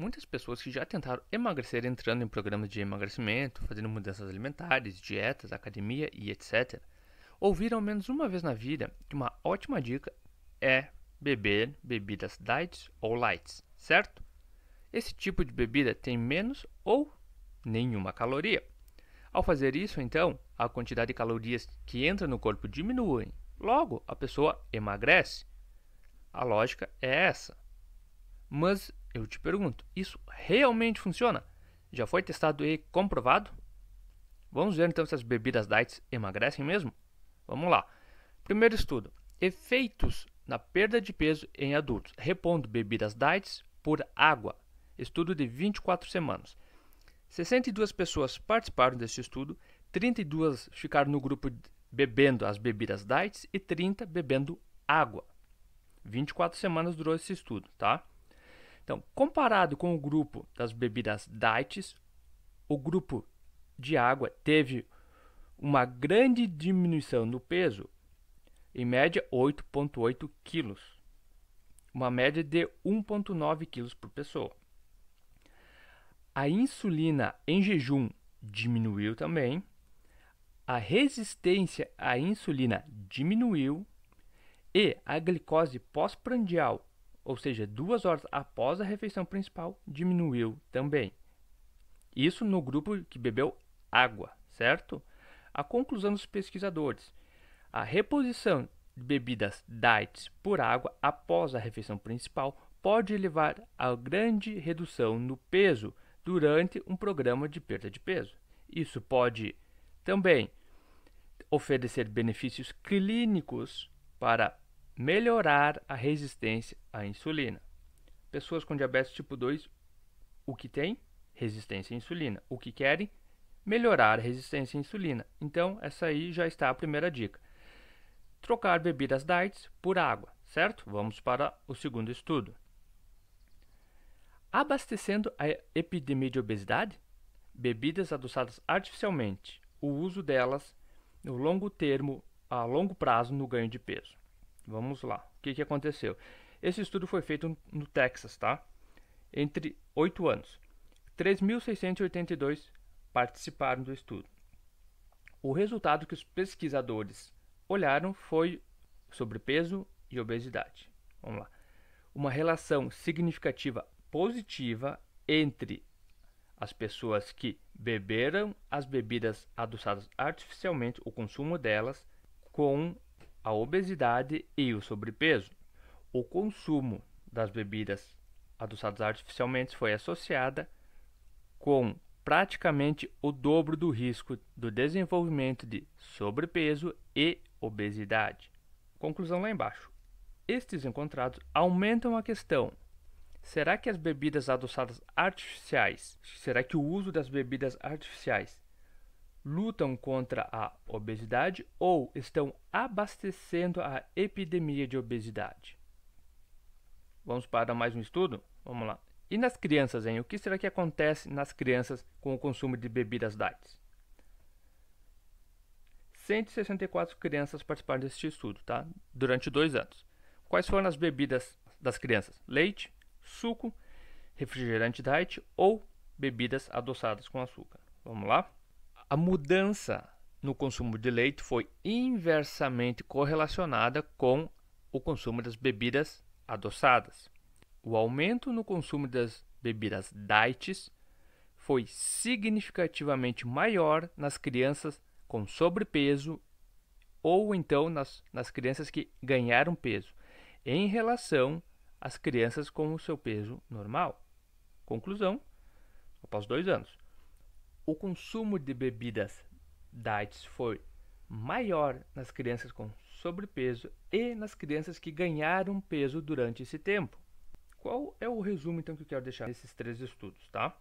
Muitas pessoas que já tentaram emagrecer entrando em programas de emagrecimento, fazendo mudanças alimentares, dietas, academia e etc., ouviram ao menos uma vez na vida que uma ótima dica é beber bebidas diets ou lights, certo? Esse tipo de bebida tem menos ou nenhuma caloria. Ao fazer isso, então, a quantidade de calorias que entra no corpo diminui, logo a pessoa emagrece. A lógica é essa. Mas eu te pergunto, isso realmente funciona? Já foi testado e comprovado? Vamos ver então se as bebidas diet emagrecem mesmo? Vamos lá. Primeiro estudo: efeitos na perda de peso em adultos. Repondo bebidas diet por água. Estudo de 24 semanas. 62 pessoas participaram deste estudo, 32 ficaram no grupo bebendo as bebidas diet e 30 bebendo água. 24 semanas durou esse estudo, tá? Então, comparado com o grupo das bebidas diets, o grupo de água teve uma grande diminuição no peso, em média 8,8 quilos, uma média de 1,9 quilos por pessoa. A insulina em jejum diminuiu também, a resistência à insulina diminuiu e a glicose pós-prandial ou seja, duas horas após a refeição principal, diminuiu também. Isso no grupo que bebeu água, certo? A conclusão dos pesquisadores: a reposição de bebidas diets por água após a refeição principal pode levar a grande redução no peso durante um programa de perda de peso. Isso pode também oferecer benefícios clínicos para melhorar a resistência à insulina. Pessoas com diabetes tipo 2, o que tem? Resistência à insulina. O que querem? Melhorar a resistência à insulina. Então, essa aí já está a primeira dica. Trocar bebidas diets por água, certo? Vamos para o segundo estudo. Abastecendo a epidemia de obesidade? Bebidas adoçadas artificialmente. O uso delas no longo termo, a longo prazo, no ganho de peso. Vamos lá. O que, que aconteceu? Esse estudo foi feito no Texas, tá? Entre oito anos. 3.682 participaram do estudo. O resultado que os pesquisadores olharam foi sobrepeso e obesidade. Vamos lá. Uma relação significativa positiva entre as pessoas que beberam as bebidas adoçadas artificialmente, o consumo delas, com a obesidade e o sobrepeso. O consumo das bebidas adoçadas artificialmente foi associada com praticamente o dobro do risco do desenvolvimento de sobrepeso e obesidade. Conclusão lá embaixo. Estes encontrados aumentam a questão: será que as bebidas adoçadas artificiais, será que o uso das bebidas artificiais lutam contra a obesidade ou estão abastecendo a epidemia de obesidade. Vamos para mais um estudo? Vamos lá. E nas crianças, hein? O que será que acontece nas crianças com o consumo de bebidas diets? 164 crianças participaram deste estudo, tá? Durante dois anos. Quais foram as bebidas das crianças? Leite, suco, refrigerante diet ou bebidas adoçadas com açúcar. Vamos lá? A mudança no consumo de leite foi inversamente correlacionada com o consumo das bebidas adoçadas. O aumento no consumo das bebidas diets foi significativamente maior nas crianças com sobrepeso ou então nas, nas crianças que ganharam peso em relação às crianças com o seu peso normal. Conclusão: após dois anos o consumo de bebidas diets foi maior nas crianças com sobrepeso e nas crianças que ganharam peso durante esse tempo. Qual é o resumo então que eu quero deixar desses três estudos, tá?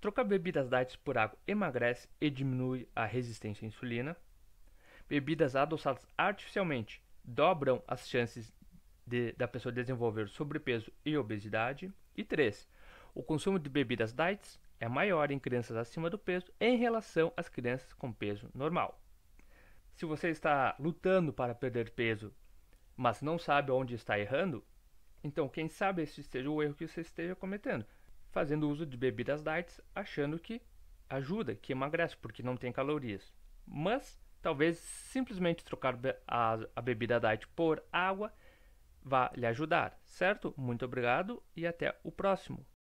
Trocar bebidas diets por água emagrece e diminui a resistência à insulina. Bebidas adoçadas artificialmente dobram as chances de, da pessoa desenvolver sobrepeso e obesidade. E três, O consumo de bebidas diets é maior em crianças acima do peso em relação às crianças com peso normal. Se você está lutando para perder peso, mas não sabe onde está errando, então quem sabe esse seja o erro que você esteja cometendo, fazendo uso de bebidas diets, achando que ajuda, que emagrece, porque não tem calorias. Mas talvez simplesmente trocar a, a bebida diet por água vá lhe ajudar, certo? Muito obrigado e até o próximo.